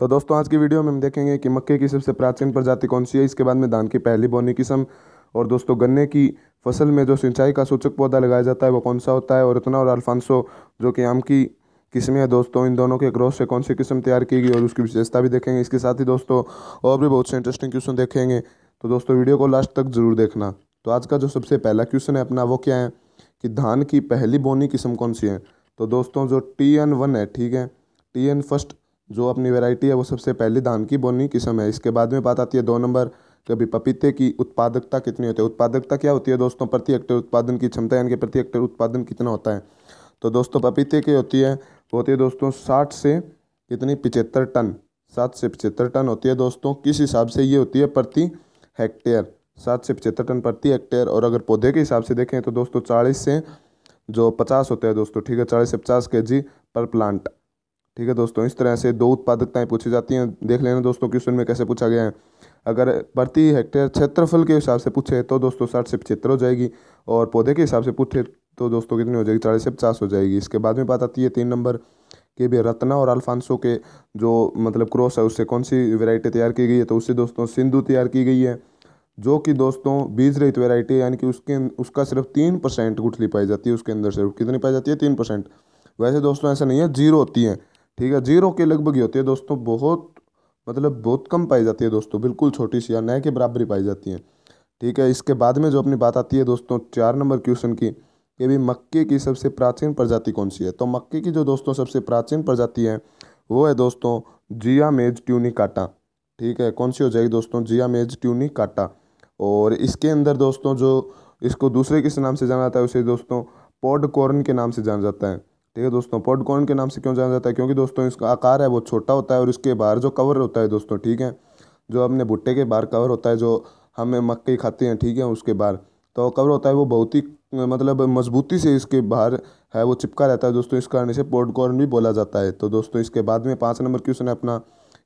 तो दोस्तों आज की वीडियो में हम देखेंगे कि मक्के की सबसे प्राचीन प्रजाति कौन सी है इसके बाद में धान की पहली बोनी किस्म और दोस्तों गन्ने की फसल में जो सिंचाई का सूचक पौधा लगाया जाता है वो कौन सा होता है और इतना और अल्फांसो जो कि आम की किस्में हैं दोस्तों इन दोनों के ग्रोथ से कौन सी किस्म तैयार की गई और उसकी विशेषता भी देखेंगे इसके साथ ही दोस्तों और भी बहुत से इंटरेस्टिंग क्वेश्चन देखेंगे तो दोस्तों वीडियो को लास्ट तक जरूर देखना तो आज का जो सबसे पहला क्वेश्चन है अपना वो क्या है कि धान की पहली बोनी किस्म कौन सी है तो दोस्तों जो टी एन वन है ठीक है टी एन फर्स्ट जो अपनी वैरायटी है वो सबसे पहले धान की बोनी किस्म है इसके बाद में बात आती है दो नंबर कभी तो पपीते की उत्पादकता कितनी होती है उत्पादकता क्या होती है दोस्तों प्रति हेक्टेयर उत्पादन की क्षमता यानी कि प्रति हेक्टेयर उत्पादन कितना होता है तो दोस्तों पपीते की होती है वो होती है दोस्तों साठ से कितनी पिचहत्तर टन सात से पिचहत्तर टन होती है दोस्तों किस हिसाब से ये होती है प्रति हेक्टेयर सात से पचहत्तर टन प्रति हेक्टेयर और अगर पौधे के हिसाब से देखें तो दोस्तों चालीस से जो पचास होते हैं दोस्तों ठीक है चालीस से पचास के जी पर प्लांट ठीक है दोस्तों इस तरह से दो उत्पादकताएँ पूछी जाती हैं देख लेना दोस्तों क्वेश्चन में कैसे पूछा गया है अगर प्रति हेक्टेयर क्षेत्रफल के हिसाब से पूछे तो दोस्तों साठ से पचहत्तर हो जाएगी और पौधे के हिसाब से पूछे तो दोस्तों कितनी हो जाएगी चालीस से पचास हो जाएगी इसके बाद में बात आती है तीन नंबर के भी रत्ना और अल्फांसो के जो मतलब क्रॉस है उससे कौन सी वेराइटी तैयार की गई है तो उससे दोस्तों सिंधु तैयार की गई है जो कि दोस्तों बीज रहित वेराइटी यानी कि उसके उसका सिर्फ तीन परसेंट गुठली पाई जाती है उसके अंदर सिर्फ कितनी पाई जाती है तीन परसेंट वैसे दोस्तों ऐसा नहीं है जीरो होती है ठीक है जीरो के लगभग ही होती है दोस्तों बहुत मतलब बहुत कम पाई जाती है दोस्तों बिल्कुल छोटी सी या नए के बराबर ही पाई जाती है ठीक है इसके बाद में जो अपनी बात आती है दोस्तों चार नंबर क्वेश्चन की कि भी मक्के की सबसे प्राचीन प्रजाति कौन सी है तो मक्के की जो दोस्तों सबसे प्राचीन प्रजाति है वो है दोस्तों जिया मेज ट्यूनी काटा ठीक है कौन सी हो जाएगी दोस्तों जिया मेज ट्यूनी काटा और इसके अंदर दोस्तों जो इसको दूसरे किस नाम से जाना जाता है उसे दोस्तों पॉड कॉर्न के नाम से जाना जाता है ठीक है दोस्तों पॉडकॉर्न के नाम से क्यों जाना जाता है क्योंकि दोस्तों इसका आकार है वो छोटा होता है और इसके बाहर जो कवर होता है दोस्तों ठीक है जो अपने भुट्टे के बाहर कवर होता है जो हमें मक्के खाते हैं ठीक है उसके बाहर तो कवर होता है वो बहुत ही मतलब मजबूती से इसके बाहर है वो चिपका रहता है दोस्तों इस कारण इसे पॉडकॉर्न भी बोला जाता है तो दोस्तों इसके बाद में पाँच नंबर क्वेश्चन है अपना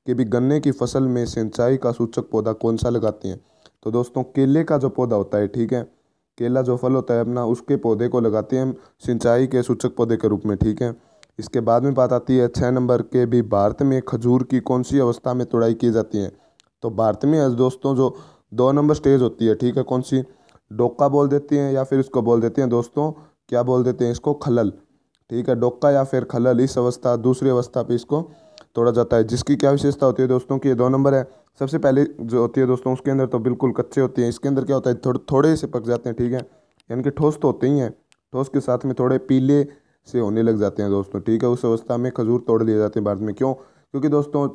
कि भी गन्ने की फसल में सिंचाई का सूचक पौधा कौन सा लगाते हैं तो दोस्तों केले का जो पौधा होता है ठीक है केला जो फल होता है अपना उसके पौधे को लगाते हैं सिंचाई के सूचक पौधे के रूप में ठीक है इसके बाद में बात आती है छः नंबर के भी भारत में खजूर की कौन सी अवस्था में तोड़ाई की जाती है तो भारत में दोस्तों जो दो नंबर स्टेज होती है ठीक है कौन सी डोका बोल देती हैं या फिर इसको बोल देते हैं दोस्तों क्या बोल देते हैं इसको खलल ठीक है डोका या फिर खलल इस अवस्था दूसरी अवस्था पे इसको तोड़ा जाता है जिसकी क्या विशेषता होती है दोस्तों कि ये दो नंबर है सबसे पहले जो होती है दोस्तों उसके अंदर तो बिल्कुल कच्चे होते हैं इसके अंदर क्या होता है थोड़े थोड़े से पक जाते हैं ठीक है यानी कि ठोस तो होते ही हैं ठोस के साथ में थोड़े पीले से होने लग जाते हैं दोस्तों ठीक है उस अवस्था में खजूर तोड़ लिए जाते हैं भारत में क्यों क्योंकि दोस्तों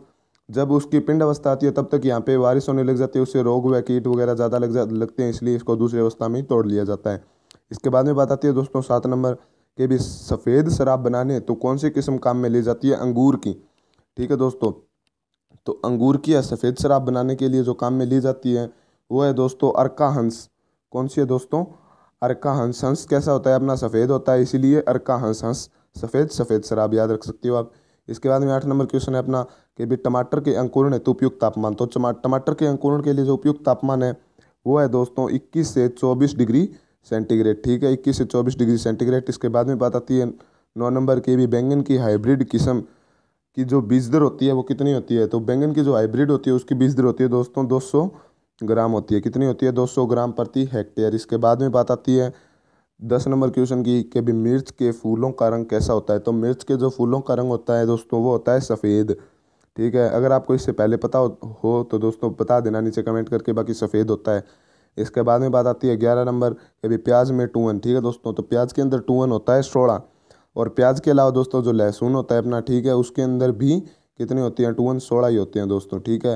जब उसकी पिंड अवस्था आती है तब तक यहाँ पे बारिश होने लग जाती है उससे रोग व कीट वगैरह ज़्यादा लग जा लगते हैं इसलिए इसको दूसरी अवस्था में ही तोड़ लिया जाता है इसके बाद में बात आती है दोस्तों सात नंबर के भी सफ़ेद शराब बनाने तो कौन सी किस्म काम में ली जाती है अंगूर की ठीक है दोस्तों तो अंगूर की या सफ़ेद शराब बनाने के लिए जो काम में ली जाती है वो है दोस्तों अरका हंस कौन सी है दोस्तों अरका हंस हंस कैसा होता है अपना सफ़ेद होता है इसीलिए अरका हंस हंस सफ़ेद सफ़ेद शराब याद रख सकती हो आप इसके बाद में आठ नंबर क्वेश्चन है अपना कि भी टमाटर के अंकुरण है तो उपयुक्त तापमान तो टमाटर के अंकुरण के लिए जो उपयुक्त तापमान है वो है दोस्तों इक्कीस से चौबीस डिग्री सेंटीग्रेड ठीक है इक्कीस से चौबीस डिग्री सेंटीग्रेड इसके बाद में बात आती है नौ नंबर के भी बैंगन की हाइब्रिड किस्म की जो बीज दर होती है वो कितनी होती है तो बैंगन की जो हाइब्रिड होती है उसकी बीज दर होती है दोस्तों 200 ग्राम होती है कितनी होती है 200 ग्राम प्रति हेक्टेयर इसके बाद में बात आती है दस नंबर क्वेश्चन की कि भी मिर्च के फूलों का रंग कैसा होता है तो मिर्च के जो फूलों का रंग होता है दोस्तों वो होता है सफ़ेद ठीक है अगर आपको इससे पहले पता हो तो दोस्तों बता देना नीचे कमेंट करके बाकी सफ़ेद होता है इसके बाद में बात आती है ग्यारह नंबर कभी प्याज में टूवन ठीक है दोस्तों तो प्याज के अंदर टूवन होता है सोलह और प्याज के अलावा दोस्तों जो लहसुन होता है अपना ठीक है उसके अंदर भी कितने होते हैं टूवन सोलह ही होते हैं दोस्तों ठीक है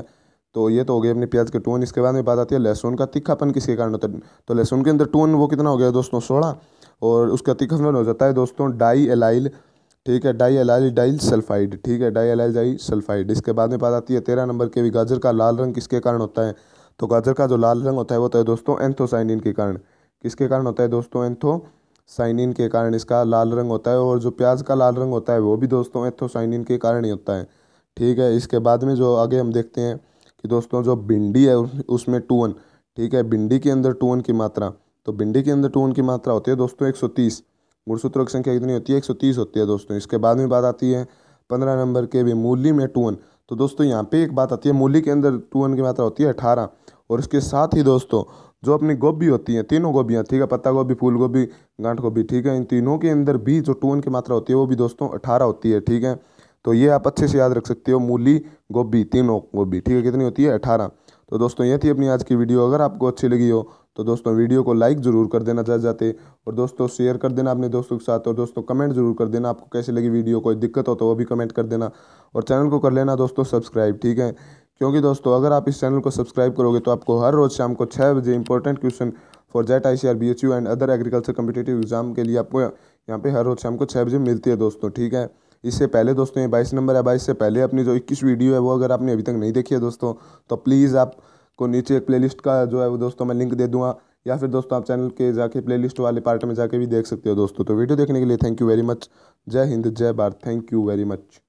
तो ये तो हो गया अपने प्याज के टूवन इसके बाद में बात आती है लहसुन का तिखापन किसके कारण होता है तो लहसुन के अंदर टूवन वो कितना हो गया दोस्तों सोलह और उसका तीखापन हो जाता है दोस्तों डाई एलाइल ठीक है डाई एलाइल डाइल सल्फाइड ठीक है डाई एलाइल डाई सल्फाइड इसके बाद में बात आती है तेरह नंबर के भी गाजर का लाल रंग किसके कारण होता है तो गाजर का जो लाल रंग होता है वो होता है दोस्तों एंथोसाइनिन के कारण किसके कारण होता है दोस्तों एंथो साइनिन के कारण इसका लाल रंग होता है और जो प्याज का लाल रंग होता है वो भी दोस्तों एथोसाइनिन के कारण ही होता है ठीक है इसके बाद में जो आगे हम देखते हैं कि दोस्तों जो भिंडी है उसमें टूवन ठीक है भिंडी के अंदर टूवन की मात्रा तो भिंडी के अंदर टूवन की मात्रा होती है दोस्तों एक सौ तीस गुणसूत्रों की संख्या कितनी होती है एक सौ तीस होती है दोस्तों इसके बाद में बात आती है पंद्रह नंबर के भी मूली में टूवन तो दोस्तों यहाँ पे एक बात आती है मूली के अंदर टूवन की मात्रा होती है अठारह और उसके साथ ही दोस्तों जो अपनी गोभी होती है तीनों गोभियाँ ठीक है पत्ता गोभी फूल गोभी गांठ गोभी ठीक है इन तीनों के अंदर भी जो टून की मात्रा होती है वो भी दोस्तों अठारह होती है ठीक है तो ये आप अच्छे से याद रख सकते हो मूली गोभी तीनों गोभी ठीक है कितनी होती है अठारह तो दोस्तों ये थी अपनी आज की वीडियो अगर आपको अच्छी लगी हो तो दोस्तों वीडियो को लाइक ज़रूर कर देना चाह जाते और दोस्तों शेयर कर देना अपने दोस्तों के साथ और दोस्तों कमेंट जरूर कर देना आपको कैसी लगी वीडियो कोई दिक्कत हो तो वो भी कमेंट कर देना और चैनल को कर लेना दोस्तों सब्सक्राइब ठीक है क्योंकि दोस्तों अगर आप इस चैनल को सब्सक्राइब करोगे तो आपको हर रोज़ शाम को छः बजे important question for JET I C B H U and other agriculture competitive exam के लिए आपको यहाँ पे हर रोज़ शाम को छः बजे मिलती है दोस्तों ठीक है इससे पहले दोस्तों ये बाईस नंबर है बाईस से पहले अपनी जो इक्कीस वीडियो है वो अगर आपने अभी तक नहीं देखी है दोस्तों तो प्लीज़ आपको नीचे एक प्ले का जो है वो दोस्तों मैं लिंक दे दूँगा या फिर दोस्तों आप चैनल के जाके प्ले वाले पार्ट में जाके भी देख सकते हो दोस्तों तो वीडियो देखने के लिए थैंक यू वेरी मच जय हिंद जय Bharat thank you very much